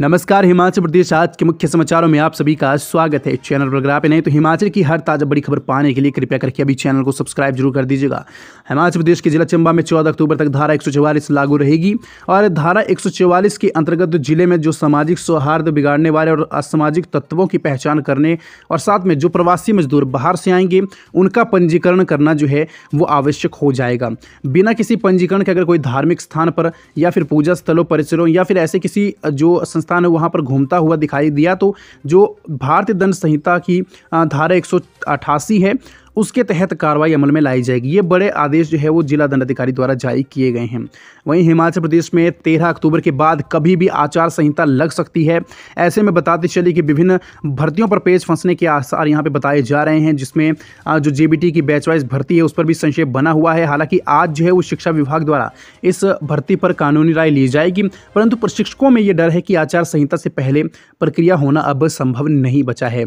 नमस्कार हिमाचल प्रदेश आज के मुख्य समाचारों में आप सभी का स्वागत है चैनल पर अगर आप नहीं तो हिमाचल की हर ताज़ा बड़ी खबर पाने के लिए कृपया करके अभी चैनल को सब्सक्राइब जरूर कर दीजिएगा हिमाचल प्रदेश के जिला चंबा में 14 अक्टूबर तक धारा एक लागू रहेगी और धारा एक के अंतर्गत जिले में जो सामाजिक सौहार्द बिगाड़ने वाले और असामाजिक तत्वों की पहचान करने और साथ में जो प्रवासी मजदूर बाहर से आएंगे उनका पंजीकरण करना जो है वो आवश्यक हो जाएगा बिना किसी पंजीकरण के अगर कोई धार्मिक स्थान पर या फिर पूजा स्थलों परिसरों या फिर ऐसे किसी जो संस्थान है वहाँ पर घूमता हुआ दिखाई दिया तो जो भारतीय दंड संहिता की धारा एक है उसके तहत कार्रवाई अमल में लाई जाएगी ये बड़े आदेश जो है वो जिला दंडाधिकारी द्वारा जारी किए गए हैं वहीं हिमाचल प्रदेश में तेरह अक्टूबर के बाद कभी भी आचार संहिता लग सकती है ऐसे में बताते चलिए कि विभिन्न भर्तियों पर पेज फंसने के आसार यहाँ पर बताए जा रहे हैं जिसमें जो जे की बैच वाइज भर्ती है उस पर भी संशय बना हुआ है हालांकि आज जो है वो शिक्षा विभाग द्वारा इस भर्ती पर कानूनी राय ली जाएगी परंतु प्रशिक्षकों में ये डर है कि आचार संहिता से पहले प्रक्रिया होना अब संभव नहीं बचा है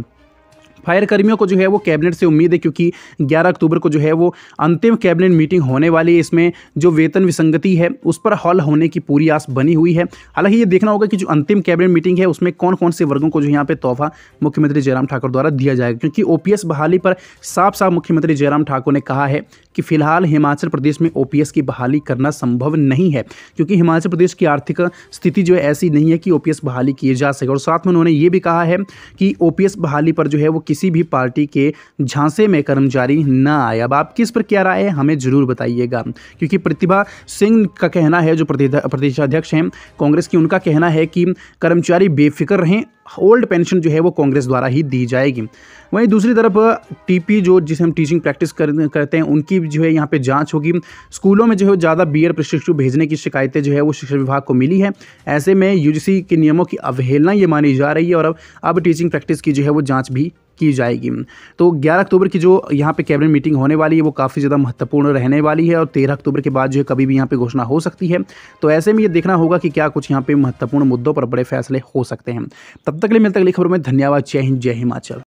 फायर कर्मियों को जो है वो कैबिनेट से उम्मीद है क्योंकि 11 अक्टूबर को जो है वो अंतिम कैबिनेट मीटिंग होने वाली है इसमें जो वेतन विसंगति है उस पर हल होने की पूरी आस बनी हुई है हालांकि ये देखना होगा कि जो अंतिम कैबिनेट मीटिंग है उसमें कौन कौन से वर्गों को जो यहाँ पे तोहफा मुख्यमंत्री जयराम ठाकुर द्वारा दिया जाएगा क्योंकि ओ बहाली पर साफ साफ मुख्यमंत्री जयराम ठाकुर ने कहा है कि फिलहाल हिमाचल प्रदेश में ओ की बहाली करना संभव नहीं है क्योंकि हिमाचल प्रदेश की आर्थिक स्थिति जो है ऐसी नहीं है कि ओ बहाली किए जा सके और साथ में उन्होंने ये भी कहा है कि ओ बहाली पर जो है वो किसी किसी भी पार्टी के झांसे में कर्मचारी न आए अब आप किस पर क्या राय है हमें ज़रूर बताइएगा क्योंकि प्रतिभा सिंह का कहना है जो प्रदेशाध्यक्ष हैं कांग्रेस की उनका कहना है कि कर्मचारी बेफिक्र रहें ओल्ड पेंशन जो है वो कांग्रेस द्वारा ही दी जाएगी वहीं दूसरी तरफ टीपी जो जिसे हम टीचिंग प्रैक्टिस कर, करते हैं उनकी जो है यहाँ पे जांच होगी स्कूलों में जो है ज़्यादा बीएड प्रशिक्षु भेजने की शिकायतें जो है वो शिक्षा विभाग को मिली है ऐसे में यूजीसी के नियमों की अवहेलना ये मानी जा रही है और अब अब टीचिंग प्रैक्टिस की जो है वो जाँच भी की जाएगी तो ग्यारह अक्टूबर की जो यहाँ पे कैबिनेट मीटिंग होने वाली है वो काफ़ी ज़्यादा महत्वपूर्ण रहने वाली है और तेरह अक्टूबर के बाद जो है कभी भी यहाँ पे घोषणा हो सकती है तो ऐसे में ये देखना होगा कि क्या कुछ यहाँ पे महत्वपूर्ण मुद्दों पर बड़े फैसले हो सकते हैं तब तक लिए मिलते अगली खबर में धन्यवाद जय हिंद जय हिमाचल